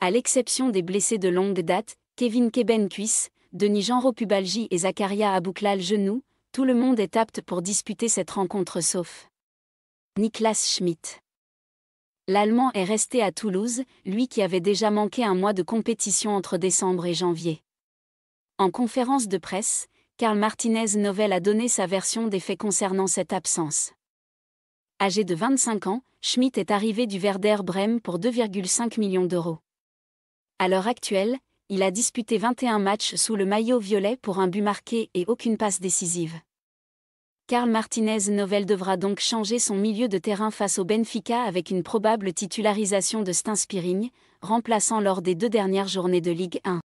À l'exception des blessés de longue date, Kevin Keben Denis Jean Ropubalji et Zakaria Abouklal genou, tout le monde est apte pour disputer cette rencontre sauf Niklas Schmidt. L'Allemand est resté à Toulouse, lui qui avait déjà manqué un mois de compétition entre décembre et janvier. En conférence de presse, Karl Martinez Novel a donné sa version des faits concernant cette absence. Âgé de 25 ans, Schmidt est arrivé du Werder Brême pour 2,5 millions d'euros. À l'heure actuelle, il a disputé 21 matchs sous le maillot violet pour un but marqué et aucune passe décisive. Carl Martinez Novel devra donc changer son milieu de terrain face au Benfica avec une probable titularisation de Stinspiring, remplaçant lors des deux dernières journées de Ligue 1.